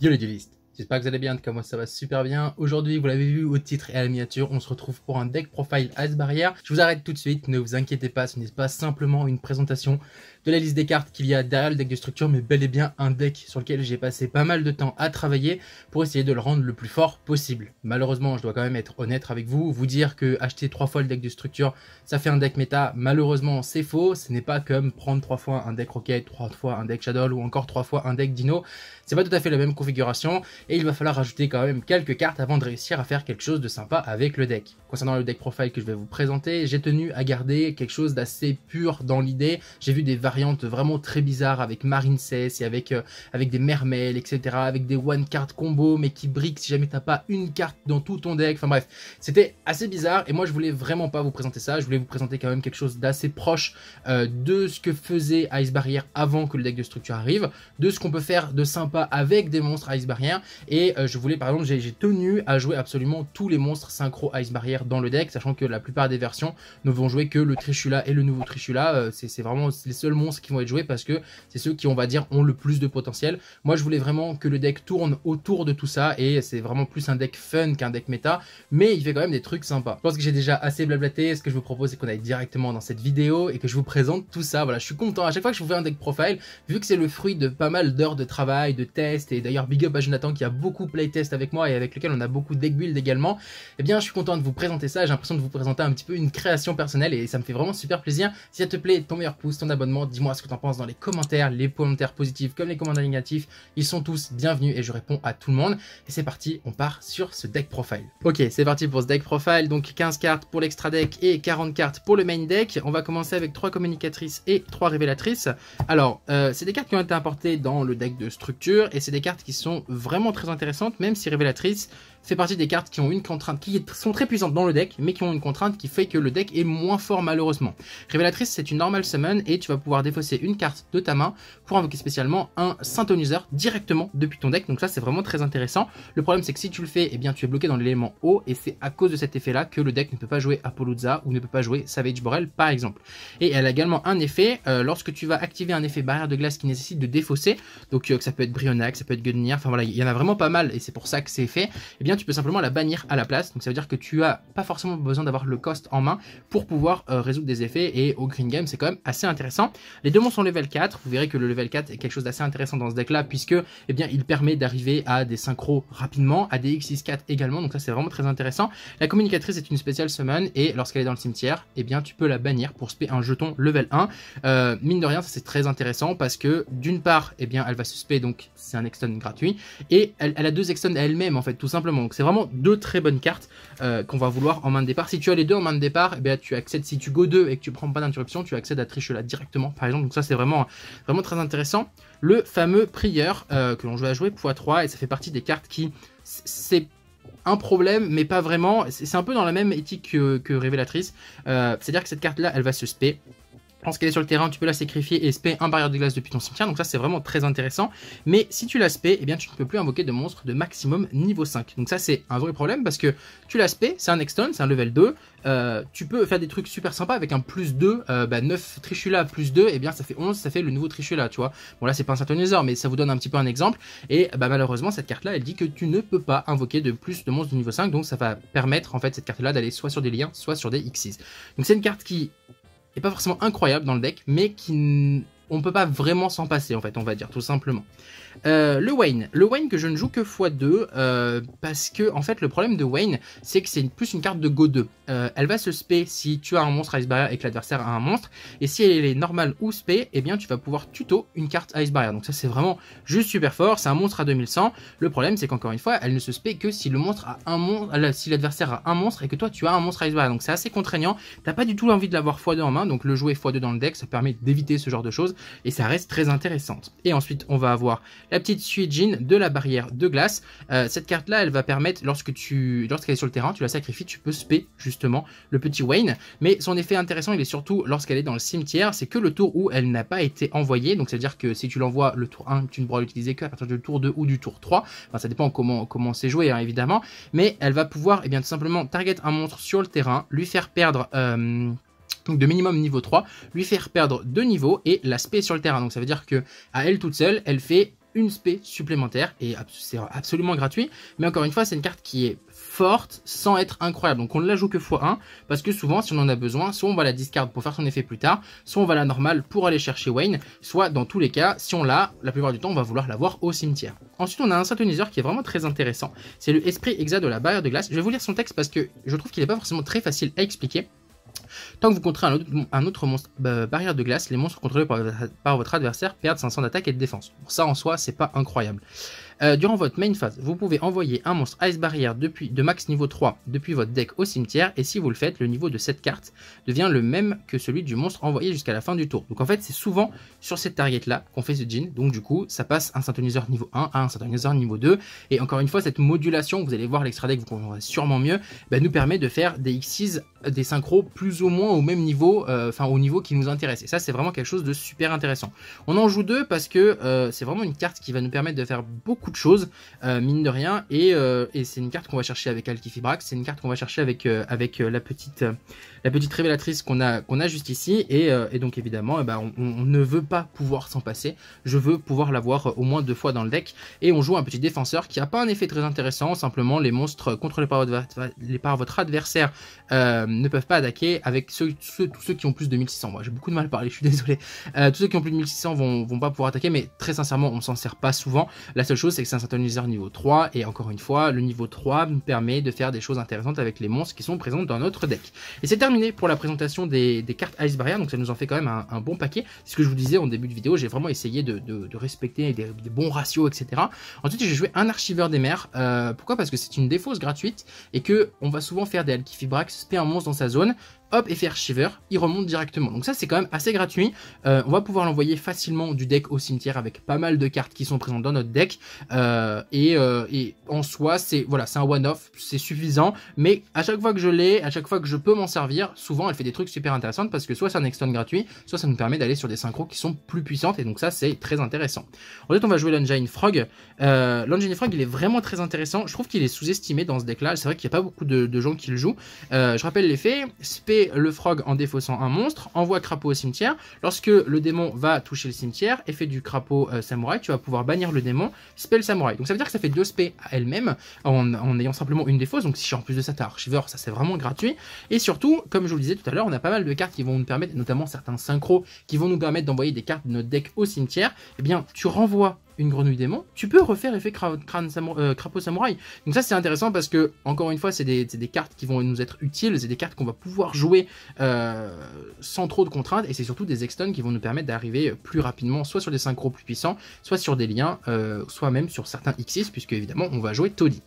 Юрий Девист. J'espère que vous allez bien, de tout cas moi ça va super bien. Aujourd'hui, vous l'avez vu au titre et à la miniature, on se retrouve pour un deck profile As Barrière. Je vous arrête tout de suite, ne vous inquiétez pas, ce n'est pas simplement une présentation de la liste des cartes qu'il y a derrière le deck de structure, mais bel et bien un deck sur lequel j'ai passé pas mal de temps à travailler pour essayer de le rendre le plus fort possible. Malheureusement, je dois quand même être honnête avec vous, vous dire que acheter trois fois le deck de structure, ça fait un deck méta, malheureusement c'est faux, ce n'est pas comme prendre trois fois un deck Rocket, trois fois un deck Shadow ou encore trois fois un deck Dino, c'est pas tout à fait la même configuration et il va falloir rajouter quand même quelques cartes avant de réussir à faire quelque chose de sympa avec le deck. Concernant le deck profile que je vais vous présenter, j'ai tenu à garder quelque chose d'assez pur dans l'idée. J'ai vu des variantes vraiment très bizarres avec Marine Cess et avec, euh, avec des mermelles, etc. Avec des one card combo mais qui briquent si jamais t'as pas une carte dans tout ton deck. Enfin bref, c'était assez bizarre et moi je voulais vraiment pas vous présenter ça. Je voulais vous présenter quand même quelque chose d'assez proche euh, de ce que faisait Ice Barrier avant que le deck de structure arrive, de ce qu'on peut faire de sympa avec des monstres Ice Barrier et euh, je voulais, par exemple, j'ai tenu à jouer absolument tous les monstres synchro Ice Barrier dans le deck, sachant que la plupart des versions ne vont jouer que le Trishula et le nouveau Trishula. Euh, c'est vraiment les seuls monstres qui vont être joués parce que c'est ceux qui, on va dire, ont le plus de potentiel. Moi, je voulais vraiment que le deck tourne autour de tout ça et c'est vraiment plus un deck fun qu'un deck méta, mais il fait quand même des trucs sympas. Je pense que j'ai déjà assez blablaté. Ce que je vous propose, c'est qu'on aille directement dans cette vidéo et que je vous présente tout ça. Voilà, je suis content. À chaque fois que je vous fais un deck profile, vu que c'est le fruit de pas mal d'heures de travail, de tests, et d'ailleurs, big up à Jonathan qui a beaucoup playtest avec moi et avec lequel on a beaucoup deck build également, eh bien je suis content de vous présenter ça, j'ai l'impression de vous présenter un petit peu une création personnelle et ça me fait vraiment super plaisir. Si ça te plaît, ton meilleur pouce, ton abonnement, dis-moi ce que t'en penses dans les commentaires, les commentaires positifs comme les commentaires négatifs, ils sont tous bienvenus et je réponds à tout le monde. Et c'est parti, on part sur ce deck profile. Ok, c'est parti pour ce deck profile, donc 15 cartes pour l'extra deck et 40 cartes pour le main deck. On va commencer avec 3 communicatrices et 3 révélatrices. Alors, euh, c'est des cartes qui ont été importées dans le deck de structure et c'est des cartes qui sont vraiment très intéressante, même si révélatrice, fait partie des cartes qui ont une contrainte, qui sont très puissantes dans le deck, mais qui ont une contrainte qui fait que le deck est moins fort malheureusement. Révélatrice, c'est une normale summon et tu vas pouvoir défausser une carte de ta main pour invoquer spécialement un synthoniseur directement depuis ton deck. Donc ça, c'est vraiment très intéressant. Le problème, c'est que si tu le fais, eh bien, tu es bloqué dans l'élément haut. et c'est à cause de cet effet-là que le deck ne peut pas jouer apoludza ou ne peut pas jouer Savage Borel, par exemple. Et elle a également un effet, euh, lorsque tu vas activer un effet barrière de glace qui nécessite de défausser, donc euh, que ça peut être Brionac, ça peut être Gudnir. enfin voilà, il y en a vraiment pas mal et c'est pour ça que c'est fait, eh bien tu peux simplement la bannir à la place. Donc ça veut dire que tu as pas forcément besoin d'avoir le cost en main pour pouvoir euh, résoudre des effets. Et au green game, c'est quand même assez intéressant. Les deux monstres sont level 4. Vous verrez que le level 4 est quelque chose d'assez intéressant dans ce deck-là, puisque eh bien, il permet d'arriver à des synchros rapidement, à des X6-4 également. Donc ça, c'est vraiment très intéressant. La communicatrice est une spéciale summon, et lorsqu'elle est dans le cimetière, eh bien, tu peux la bannir pour spé un jeton level 1. Euh, mine de rien, ça c'est très intéressant parce que d'une part, eh bien, elle va se spé donc c'est un exton gratuit, et elle, a deux extons à elle-même en fait, tout simplement. Donc c'est vraiment deux très bonnes cartes euh, qu'on va vouloir en main de départ. Si tu as les deux en main de départ, eh tu accèdes, si tu go 2 et que tu prends pas d'interruption, tu accèdes à là directement par exemple. Donc ça c'est vraiment, vraiment très intéressant. Le fameux prieur euh, que l'on joue à jouer, poids 3 et ça fait partie des cartes qui... C'est un problème, mais pas vraiment. C'est un peu dans la même éthique que, Révélatrice. Euh, c'est-à-dire que cette carte-là, elle va se spé Pense qu'elle est sur le terrain, tu peux la sacrifier et spé un barrière de glace depuis ton cimetière, donc ça c'est vraiment très intéressant. Mais si tu la spé, eh bien tu ne peux plus invoquer de monstres de maximum niveau 5. Donc ça c'est un vrai problème parce que tu la spé, c'est un extone, c'est un level 2, euh, tu peux faire des trucs super sympas avec un plus 2, 9 Trichula plus 2, et eh bien ça fait 11, ça fait le nouveau Trichula, tu vois. Bon là c'est pas un synthoniseur, mais ça vous donne un petit peu un exemple, et bah malheureusement cette carte là elle dit que tu ne peux pas invoquer de plus de monstres de niveau 5, donc ça va permettre en fait cette carte là d'aller soit sur des liens, soit sur des Xyz. Donc c'est une carte qui pas forcément incroyable dans le deck, mais qui on peut pas vraiment s'en passer en fait, on va dire tout simplement. Euh, le Wayne. Le Wayne que je ne joue que x2 euh, parce que, en fait, le problème de Wayne, c'est que c'est plus une carte de Go 2. Euh, elle va se spé si tu as un monstre Ice Barrier et que l'adversaire a un monstre. Et si elle est normale ou spé, et eh bien, tu vas pouvoir tuto une carte Ice Barrier. Donc ça, c'est vraiment juste super fort. C'est un monstre à 2100. Le problème, c'est qu'encore une fois, elle ne se spé que si le monstre a un si l'adversaire a un monstre et que toi, tu as un monstre Ice Barrier. Donc c'est assez contraignant. T'as pas du tout envie de l'avoir x2 en main. Donc le jouer x2 dans le deck, ça permet d'éviter ce genre de choses. Et ça reste très intéressant, Et ensuite, on va avoir la petite Suijin de la barrière de glace. Euh, cette carte-là, elle va permettre, lorsque tu, lorsqu'elle est sur le terrain, tu la sacrifies, tu peux spé justement le petit Wayne. Mais son effet intéressant, il est surtout lorsqu'elle est dans le cimetière, c'est que le tour où elle n'a pas été envoyée, donc c'est-à-dire que si tu l'envoies le tour 1, tu ne pourras l'utiliser qu'à partir du tour 2 ou du tour 3, enfin ça dépend comment comment c'est joué hein, évidemment, mais elle va pouvoir eh bien, tout simplement target un monstre sur le terrain, lui faire perdre... Euh, donc de minimum niveau 3, lui faire perdre 2 niveaux et spé sur le terrain. Donc ça veut dire que à elle toute seule, elle fait une spé supplémentaire et c'est absolument gratuit. Mais encore une fois, c'est une carte qui est forte sans être incroyable. Donc on ne la joue que fois 1 parce que souvent si on en a besoin, soit on va la discard pour faire son effet plus tard, soit on va la normale pour aller chercher Wayne, soit dans tous les cas, si on l'a, la plupart du temps on va vouloir l'avoir au cimetière. Ensuite on a un synthoniseur qui est vraiment très intéressant, c'est le esprit exa de la barrière de glace. Je vais vous lire son texte parce que je trouve qu'il n'est pas forcément très facile à expliquer. Tant que vous contrez un autre, monstre euh, barrière de glace, les monstres contrôlés par, votre adversaire perdent 500 d'attaque et de défense. ça en soi, c'est pas incroyable. Euh, durant votre main phase, vous pouvez envoyer un monstre Ice Barrier depuis, de max niveau 3 depuis votre deck au cimetière, et si vous le faites, le niveau de cette carte devient le même que celui du monstre envoyé jusqu'à la fin du tour. Donc en fait, c'est souvent sur cette target-là qu'on fait ce jean, donc du coup, ça passe un synthoniseur niveau 1 à un synthoniseur niveau 2, et encore une fois, cette modulation, vous allez voir l'extra deck, vous comprendrez sûrement mieux, bah, nous permet de faire des X6, euh, des synchros plus ou moins au même niveau, euh, enfin au niveau qui nous intéresse, et ça c'est vraiment quelque chose de super intéressant. On en joue deux parce que c'est vraiment une carte qui va nous permettre de faire beaucoup de choses, euh, mine de rien. Euh, et, c'est une carte qu'on va chercher avec Altifibrax, c'est une carte qu'on va chercher avec, euh, avec la petite la petite révélatrice qu'on a, qu'on a juste ici. Et, euh, donc évidemment, eh ben, on, ne veut pas pouvoir s'en passer. Je veux pouvoir l'avoir euh, au moins deux fois dans le deck. Et on joue un petit défenseur qui n'a pas un effet très intéressant. Simplement, les monstres contrôlés par votre, les, par votre adversaire euh, ne peuvent pas attaquer avec tous ceux qui ont plus de 1600. Moi, j'ai beaucoup de mal à parler, je suis désolé. tous ceux qui ont plus de 1600 vont, vont pas pouvoir attaquer. Mais très sincèrement, on s'en sert pas souvent. La seule chose, c'est que c'est un synthoniseur niveau 3. Et encore une fois, le niveau 3 nous permet de faire des choses intéressantes avec les monstres qui sont présents dans notre deck. Et c'est terminé pour la présentation des, cartes Ice Barrier, donc ça nous en fait quand même un, bon paquet. C'est ce que je vous disais en début de vidéo, j'ai vraiment essayé de, respecter des, bons ratios, etc. Ensuite, j'ai joué un Archiveur des Mers. Euh, pourquoi Parce que c'est une défausse gratuite et que on va souvent faire des Alkifibrax spé un monstre dans sa zone hop, et faire Shiver, il remonte directement. Donc ça, c'est quand même assez gratuit. Euh, on va pouvoir l'envoyer facilement du deck au cimetière avec pas mal de cartes qui sont présentes dans notre deck. Euh, euh, et, en soi, c'est voilà, un one-off, c'est suffisant. Mais à chaque fois que je l'ai, à chaque fois que je peux m'en servir, souvent elle fait des trucs super intéressants parce que soit c'est un extend gratuit, soit ça nous permet d'aller sur des synchros qui sont plus puissantes. Et donc ça, c'est très intéressant. Ensuite, on va jouer l'Engine Frog. L'Engine Frog, il est vraiment très intéressant. Je trouve qu'il est sous-estimé dans ce deck-là. C'est vrai qu'il n'y a pas beaucoup de, gens qui le jouent. je rappelle l'effet, le frog en défaussant un monstre, envoie crapaud au cimetière. Lorsque le démon va toucher le cimetière, effet du crapaud euh, samouraï, tu vas pouvoir bannir le démon, spell samouraï. Donc ça veut dire que ça fait deux spells à elle-même en, ayant simplement une défausse. Donc si je en plus de ça, t'as archiver, ça c'est vraiment gratuit. Et surtout, comme je vous le disais tout à l'heure, on a pas mal de cartes qui vont nous permettre, notamment certains synchros, qui vont nous permettre d'envoyer des cartes de notre deck au cimetière. Eh bien, tu renvoies une grenouille démon, tu peux refaire effet euh, crapaud samouraï. Donc ça c'est intéressant parce que, encore une fois, c'est des, cartes qui vont nous être utiles, c'est des cartes qu'on va pouvoir jouer euh, sans trop de contraintes, et c'est surtout des extons qui vont nous permettre d'arriver euh, plus rapidement, soit sur des synchros plus puissants, soit sur des liens, soit même sur certains X6, puisque évidemment on va jouer todi.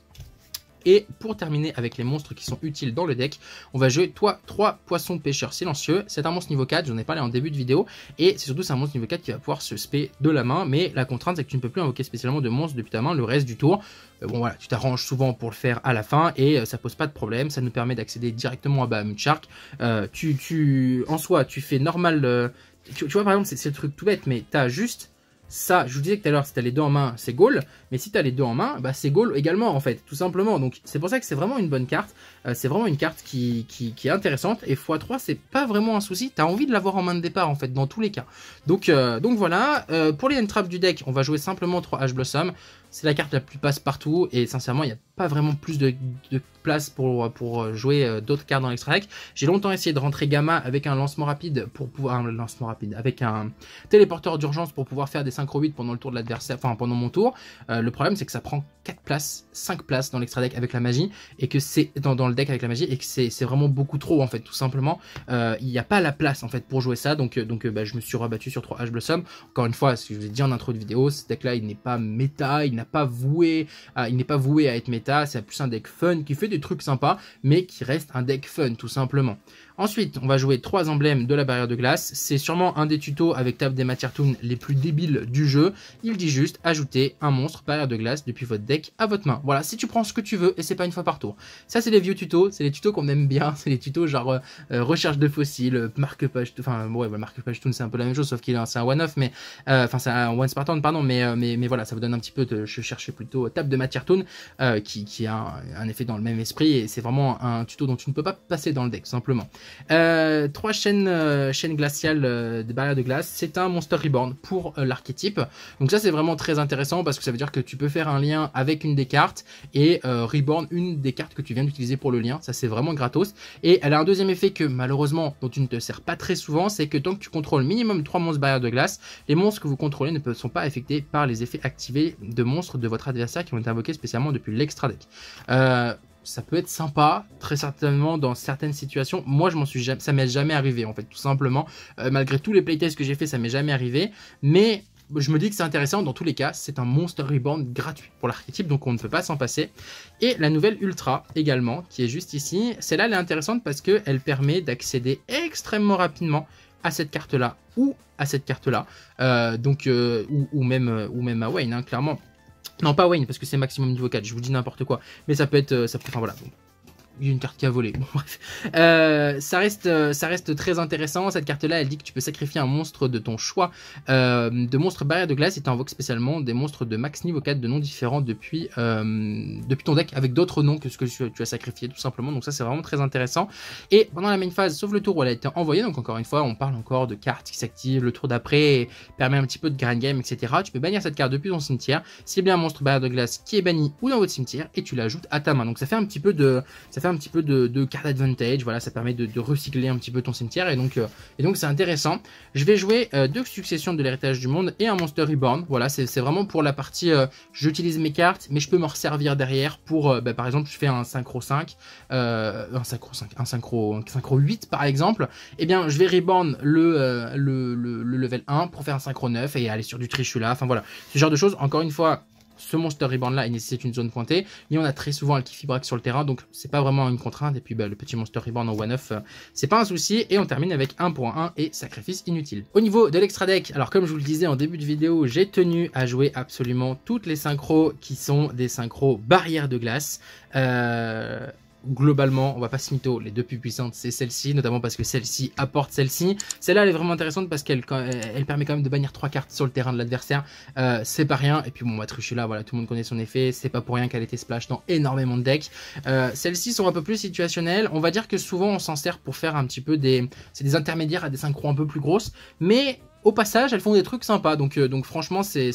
Et pour terminer avec les monstres qui sont utiles dans le deck, on va jouer toi 3 poissons pêcheurs silencieux. C'est un monstre niveau 4, j'en ai parlé en début de vidéo, et c'est surtout un monstre niveau 4 qui va pouvoir se spé de la main, mais la contrainte c'est que tu ne peux plus invoquer spécialement de monstres depuis ta main le reste du tour. Euh, bon voilà, tu t'arranges souvent pour le faire à la fin et euh, ça pose pas de problème, ça nous permet d'accéder directement à Bahamut Shark. Euh, tu, en soi, tu fais normal... Tu, tu, vois par exemple, c'est le truc tout bête, mais t'as juste ça, je vous disais tout à l'heure, si t'as les deux en main, c'est goal mais si t'as les deux en main, bah, c'est goal également, en fait, tout simplement. Donc, c'est pour ça que c'est vraiment une bonne carte. Euh, c'est vraiment une carte qui, est intéressante. Et x3, c'est pas vraiment un souci. T'as envie de l'avoir en main de départ, en fait, dans tous les cas. Donc, euh, donc voilà. Euh, pour les entraps du deck, on va jouer simplement 3 H Blossom. C'est la carte la plus passe-partout. Et sincèrement, il n'y a pas vraiment plus de, place pour, pour jouer d'autres cartes dans l'extra deck. J'ai longtemps essayé de rentrer Gamma avec un lancement rapide pour pouvoir. Un lancement rapide. Avec un téléporteur d'urgence pour pouvoir faire des pendant le tour de l'adversaire, enfin pendant mon tour. Euh, le problème c'est que ça prend 4 places, 5 places dans l'extra deck avec la magie, et que c'est dans, le deck avec la magie, et que c'est vraiment beaucoup trop en fait, tout simplement. Euh, il n'y a pas la place en fait pour jouer ça, donc, euh, donc bah, je me suis rebattu sur 3 H Blossom. Encore une fois, ce que je vous ai dit en intro de vidéo, ce deck là il n'est pas méta, il n'a pas voué, il n'est pas voué à être méta, c'est plus un deck fun qui fait des trucs sympas, mais qui reste un deck fun tout simplement. Ensuite, on va jouer trois emblèmes de la barrière de glace. C'est sûrement un des tutos avec table des matières toon les plus débiles du jeu. Il dit juste ajouter un monstre barrière de glace depuis votre deck à votre main. Voilà, si tu prends ce que tu veux et c'est pas une fois par tour. Ça, c'est des vieux tutos, c'est des tutos qu'on aime bien, c'est des tutos genre euh, euh, recherche de fossiles, euh, marque-page, enfin ouais, marque-page toon c'est un peu la même chose, sauf qu'il est un one-off, mais enfin c'est un one Spartan, pardon, mais, mais, mais voilà, ça vous donne un petit peu de, je plutôt table de matière toon qui, a un effet dans le même esprit et c'est vraiment un tuto dont tu ne peux pas passer dans le deck simplement. 3 euh, trois chaînes, euh, glaciales de euh, des barrières de glace. C'est un Monster Reborn pour l'archétype. Donc ça c'est vraiment très intéressant parce que ça veut dire que tu peux faire un lien avec une des cartes et Reborn une des cartes que tu viens d'utiliser pour le lien. Ça c'est vraiment gratos. Et elle a un deuxième effet que malheureusement dont tu ne te sers pas très souvent, c'est que tant que tu contrôles minimum trois monstres barrières de glace, les monstres que vous contrôlez ne sont pas affectés par les effets activés de monstres de votre adversaire qui ont été invoqués spécialement depuis l'extra deck ça peut être sympa, très certainement dans certaines situations. Moi, je m'en suis jamais, ça m'est jamais arrivé en fait, tout simplement. Euh, malgré tous les playtests que j'ai fait, ça m'est jamais arrivé. Mais je me dis que c'est intéressant. Dans tous les cas, c'est un Monster Reborn gratuit pour l'archétype, donc on ne peut pas s'en passer. Et la nouvelle Ultra également, qui est juste ici. Celle-là, elle est intéressante parce qu'elle permet d'accéder extrêmement rapidement à cette carte-là ou à cette carte-là, euh, donc euh, ou, même ou même à Wayne, hein, clairement. Non, pas Wayne, parce que c'est maximum niveau 4, je vous dis n'importe quoi. Mais ça peut être. Euh, ça peut, enfin voilà, une carte qui a volé. bref. Euh, ça, reste, euh, ça reste très intéressant. Cette carte-là, elle dit que tu peux sacrifier un monstre de ton choix euh, de monstre barrière de glace et t'invoques spécialement des monstres de max niveau 4 de noms différents depuis, depuis ton deck avec d'autres noms que ce que tu as sacrifié, tout simplement. Donc, ça, c'est vraiment très intéressant. Et pendant la main phase, sauf le tour où elle a été envoyée, donc encore une fois, on parle encore de cartes qui s'activent le tour d'après permet un petit peu de grind game, etc. Tu peux bannir cette carte depuis ton cimetière. C'est bien un monstre barrière de glace qui est banni ou dans votre cimetière et tu l'ajoutes à ta main. Donc, ça fait un petit peu de un petit peu de, de card advantage, voilà, ça permet de, recycler un petit peu ton cimetière, et donc euh, et donc c'est intéressant. Je vais jouer euh, deux successions de l'héritage du monde et un monster reborn, voilà, c'est vraiment pour la partie, euh, j'utilise mes cartes, mais je peux m'en resservir derrière pour, bah, par exemple, je fais un synchro 5, un synchro 5, un synchro, un synchro 8 par exemple, et eh bien je vais reborn le, le, le, le, level 1 pour faire un synchro 9 et aller sur du trichula, enfin voilà, ce genre de choses, encore une fois, ce Monster Reborn là, il nécessite une zone pointée. Et on a très souvent le Fibrax sur le terrain, donc c'est pas vraiment une contrainte. Et puis bah, le petit Monster Reborn en 1-9, euh, c'est pas un souci. Et on termine avec 1.1 et sacrifice inutile. Au niveau de l'extra deck, alors comme je vous le disais en début de vidéo, j'ai tenu à jouer absolument toutes les synchros qui sont des synchros barrières de glace. Euh, globalement, on va pas se mytho, les deux plus puissantes, c'est celle-ci, notamment parce que celle-ci apporte celle-ci. Celle-là, elle est vraiment intéressante parce qu'elle elle permet quand même de bannir trois cartes sur le terrain de l'adversaire. Euh, c'est pas rien. Et puis bon, là voilà, tout le monde connaît son effet. C'est pas pour rien qu'elle était splash dans énormément de decks. Euh, celles-ci sont un peu plus situationnelles. On va dire que souvent, on s'en sert pour faire un petit peu des... C'est des intermédiaires à des synchros un peu plus grosses. Mais au passage, elles font des trucs sympas. Donc, euh, donc franchement, c'est,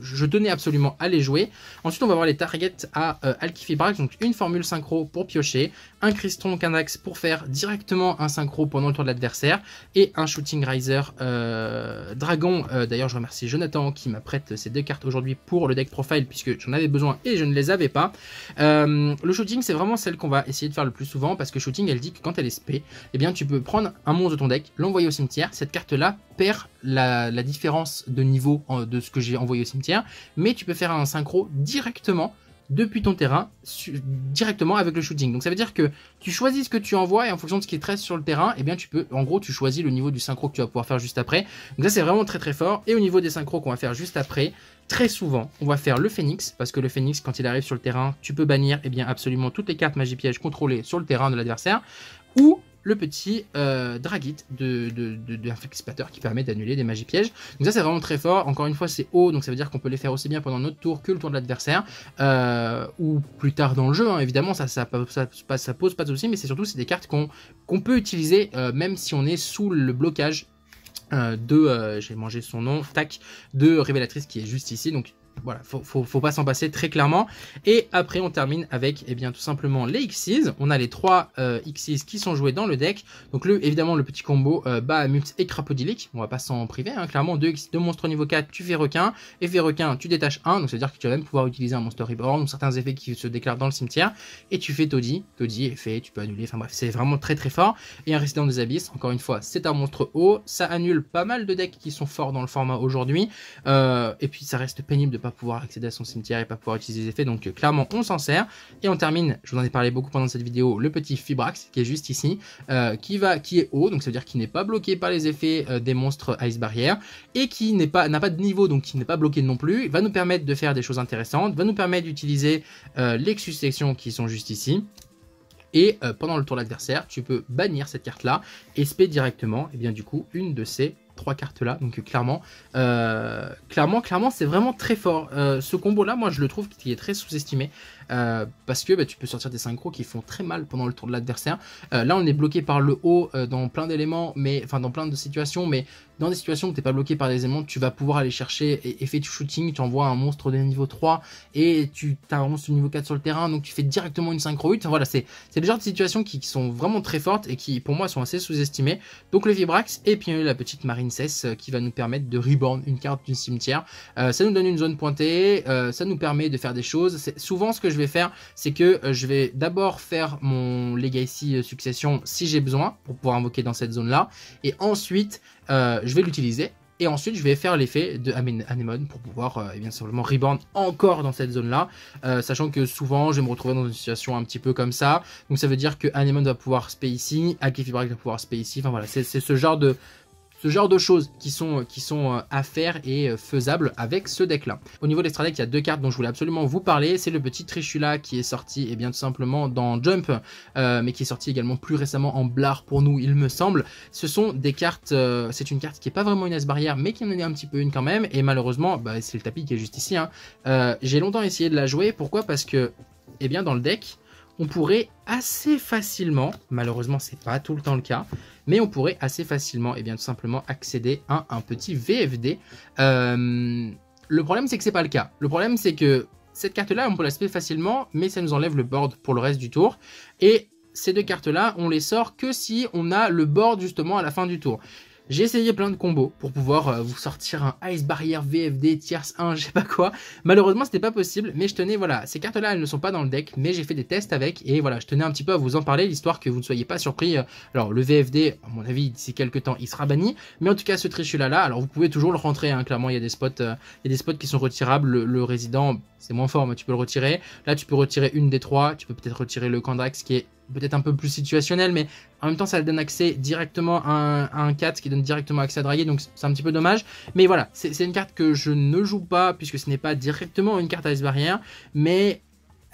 je tenais absolument à les jouer. Ensuite, on va voir les targets à euh, Alkifibrax. Donc, une formule synchro pour piocher un Criston qu'un pour faire directement un synchro pendant le tour de l'adversaire et un Shooting Riser euh, Dragon. Euh, d'ailleurs, je remercie Jonathan qui m'apprête ces deux cartes aujourd'hui pour le deck profile puisque j'en avais besoin et je ne les avais pas. Euh, le Shooting, c'est vraiment celle qu'on va essayer de faire le plus souvent parce que Shooting, elle dit que quand elle est SP, eh bien, tu peux prendre un monstre de ton deck, l'envoyer au cimetière. Cette carte-là perd la différence de niveau de ce que j'ai envoyé au cimetière, mais tu peux faire un synchro directement depuis ton terrain directement avec le shooting. Donc ça veut dire que tu choisis ce que tu envoies et en fonction de ce qui te reste sur le terrain, et eh bien tu peux, en gros, tu choisis le niveau du synchro que tu vas pouvoir faire juste après. Donc ça c'est vraiment très très fort. Et au niveau des synchros qu'on va faire juste après, très souvent, on va faire le phénix, parce que le phénix, quand il arrive sur le terrain, tu peux bannir et eh bien, absolument toutes les cartes magie piège contrôlées sur le terrain de l'adversaire, ou le petit euh, Dragite de, de, de, qui permet d'annuler des magies pièges. Donc ça c'est vraiment très fort, encore une fois c'est haut, donc ça veut dire qu'on peut les faire aussi bien pendant notre tour que le tour de l'adversaire, euh, ou plus tard dans le jeu, hein. évidemment ça ça, pose pas de soucis, mais c'est surtout c'est des cartes qu'on peut utiliser euh, même si on est sous le blocage euh, de, j'ai mangé son nom, tac, de Révélatrice qui est juste ici. Donc voilà, faut, pas s'en passer très clairement. Et après, on termine avec, eh bien, tout simplement les Xyz. On a les trois euh, Xyz qui sont joués dans le deck. Donc, le, évidemment, le petit combo euh, Bahamut et Crapodilic. On va pas s'en priver, hein, clairement. Deux, deux monstres niveau 4, tu fais requin. Et fais requin, tu détaches un. Donc, c'est-à-dire que tu vas même pouvoir utiliser un monstre reborn ou certains effets qui se déclarent dans le cimetière. Et tu fais Toddy. Toddy, effet, tu peux annuler. Enfin, bref, c'est vraiment très très fort. Et un résident des abysses, encore une fois, c'est un monstre haut. Ça annule pas mal de decks qui sont forts dans le format aujourd'hui. Euh, et puis, ça reste pénible de pas pouvoir accéder à son cimetière et pas pouvoir utiliser les effets. Donc euh, clairement, on s'en sert. Et on termine, je vous en ai parlé beaucoup pendant cette vidéo, le petit Fibrax qui est juste ici, euh, qui, va, qui est haut, donc ça veut dire qu'il n'est pas bloqué par les effets euh, des monstres Ice Barrière et qui n'est pas n'a pas de niveau, donc qui n'est pas bloqué non plus. va nous permettre de faire des choses intéressantes, va nous permettre d'utiliser les Section qui sont juste ici et pendant le tour de l'adversaire, tu peux bannir cette carte-là et spé directement, et bien du coup, une de ces trois cartes là, donc clairement, euh, clairement, clairement, c'est vraiment très fort. Euh, ce combo là, moi je le trouve qui est très sous-estimé. Euh, parce que bah, tu peux sortir des synchros qui font très mal pendant le tour de l'adversaire. Euh, là, on est bloqué par le haut euh, dans plein d'éléments, mais enfin dans plein de situations, mais dans des situations où t'es pas bloqué par des éléments, tu vas pouvoir aller chercher et effet de shooting, tu envoies un monstre de niveau 3 et tu t'avances au niveau 4 sur le terrain, donc tu fais directement une synchro 8, Voilà, c'est le genre de situations qui, sont vraiment très fortes et qui pour moi sont assez sous-estimées. Donc le Vibrax et puis la petite marine cesse qui va nous permettre de reborn une carte d'une cimetière. ça nous donne une zone pointée, ça nous permet de faire des choses. C'est souvent ce que vais faire, c'est que euh, je vais d'abord faire mon Legacy euh, Succession si j'ai besoin pour pouvoir invoquer dans cette zone-là. Et ensuite, euh, je vais l'utiliser. Et ensuite, je vais faire l'effet de Anemone pour pouvoir, et eh bien simplement, reborn encore dans cette zone-là. sachant que souvent, je vais me retrouver dans une situation un petit peu comme ça. Donc, ça veut dire que Anemone va pouvoir spé ici, Akifibrak va pouvoir spé ici. Enfin, voilà, c'est ce genre de, ce genre de choses qui sont, euh, qui sont euh, à faire et euh, faisables avec ce deck là. Au niveau des strat il y a deux cartes dont je voulais absolument vous parler. C'est le petit Trishula qui est sorti et eh bien tout simplement dans Jump, mais qui est sorti également plus récemment en Blar pour nous, il me semble. Ce sont des cartes, c'est une carte qui n'est pas vraiment une as barrière, mais qui en est un petit peu une quand même. Et malheureusement, bah, c'est le tapis qui est juste ici. Hein. J'ai longtemps essayé de la jouer. Pourquoi Parce que, eh bien, dans le deck, on pourrait assez facilement, malheureusement c'est pas tout le temps le cas, mais on pourrait assez facilement et eh bien tout simplement accéder à un petit VFD. Euh, le problème c'est que c'est pas le cas. Le problème c'est que cette carte là on peut l'aspect facilement, mais ça nous enlève le board pour le reste du tour. Et ces deux cartes là on les sort que si on a le board justement à la fin du tour. J'ai essayé plein de combos pour pouvoir euh, vous sortir un Ice Barrier, VFD tierce 1, je sais pas quoi. Malheureusement, c'était pas possible, mais je tenais, voilà, ces cartes-là, elles ne sont pas dans le deck, mais j'ai fait des tests avec, et voilà, je tenais un petit peu à vous en parler, l'histoire que vous ne soyez pas surpris. Euh, alors, le VFD, à mon avis, d'ici quelques temps, il sera banni, mais en tout cas, ce Trishula là, alors vous pouvez toujours le rentrer, hein, clairement, il y a des spots, euh, il y a des spots qui sont retirables, le, le résident, c'est moins fort, mais tu peux le retirer. Là, tu peux retirer une des trois, tu peux peut-être retirer le Kandrax qui est peut-être un peu plus situationnel, mais en même temps, ça donne accès directement à un, à 4 qui donne directement accès à draguer, donc c'est un petit peu dommage. Mais voilà, c'est une carte que je ne joue pas, puisque ce n'est pas directement une carte à s barrière, mais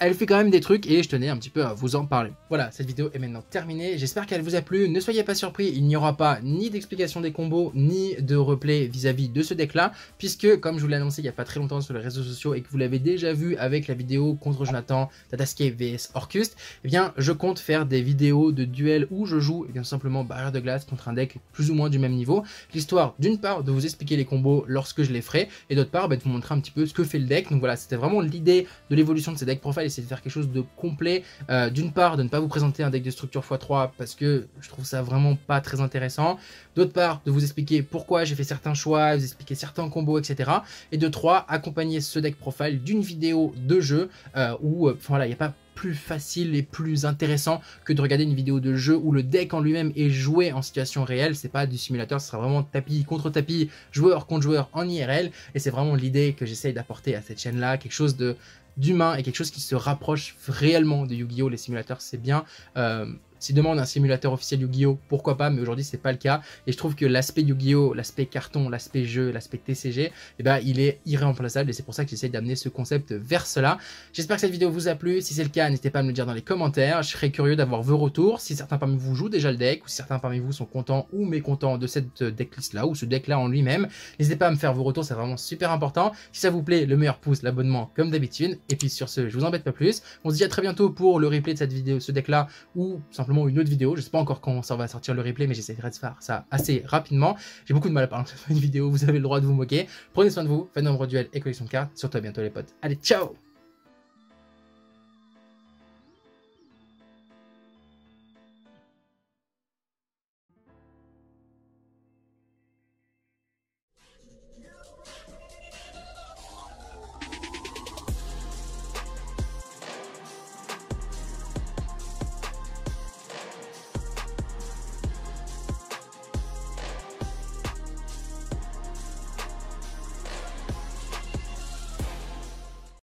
elle fait quand même des trucs et je tenais un petit peu à vous en parler. Voilà, cette vidéo est maintenant terminée, j'espère qu'elle vous a plu, ne soyez pas surpris, il n'y aura pas ni d'explication des combos, ni de replay vis-à-vis de ce deck là, puisque comme je vous l'ai annoncé il n'y a pas très longtemps sur les réseaux sociaux et que vous l'avez déjà vu avec la vidéo contre Jonathan, Tataske vs Orcust, eh bien je compte faire des vidéos de duel où je joue eh simplement barrière de glace contre un deck plus ou moins du même niveau, l'histoire d'une part de vous expliquer les combos lorsque je les ferai, et d'autre part bah, de vous montrer un petit peu ce que fait le deck, donc voilà c'était vraiment l'idée de l'évolution de ces decks profiles c'est de faire quelque chose de complet. Euh, d'une part, de ne pas vous présenter un deck de structure x3 parce que je trouve ça vraiment pas très intéressant. D'autre part, de vous expliquer pourquoi j'ai fait certains choix, vous expliquer certains combos, etc. Et de trois, accompagner ce deck profile d'une vidéo de jeu euh, où, euh, il n'y a pas plus facile et plus intéressant que de regarder une vidéo de jeu où le deck en lui-même est joué en situation réelle. C'est pas du simulateur, ce sera vraiment tapis contre tapis, joueur contre joueur en IRL. Et c'est vraiment l'idée que j'essaye d'apporter à cette chaîne-là, quelque chose de d'humain et quelque chose qui se rapproche réellement de Yu-Gi-Oh! Les simulateurs, c'est bien. Euh, S'ils demandent un simulateur officiel Yu-Gi-Oh, pourquoi pas, mais aujourd'hui c'est pas le cas. Et je trouve que l'aspect Yu-Gi-Oh, l'aspect carton, l'aspect jeu, l'aspect TCG, eh ben, il est irremplaçable et c'est pour ça que j'essaie d'amener ce concept vers cela. J'espère que cette vidéo vous a plu. Si c'est le cas, n'hésitez pas à me le dire dans les commentaires. Je serais curieux d'avoir vos retours. Si certains parmi vous jouent déjà le deck ou si certains parmi vous sont contents ou mécontents de cette euh, decklist là ou ce deck là en lui-même, n'hésitez pas à me faire vos retours, c'est vraiment super important. Si ça vous plaît, le meilleur pouce, l'abonnement comme d'habitude. Et puis sur ce, je vous embête pas plus. On se dit à très bientôt pour le replay de cette vidéo, ce deck là ou une autre vidéo. Je sais pas encore quand ça va sortir le replay, mais j'essaierai de faire ça assez rapidement. J'ai beaucoup de mal à parler une vidéo, vous avez le droit de vous moquer. Prenez soin de vous, faites nombre duel et collection de cartes. sur toi bientôt les potes. Allez, ciao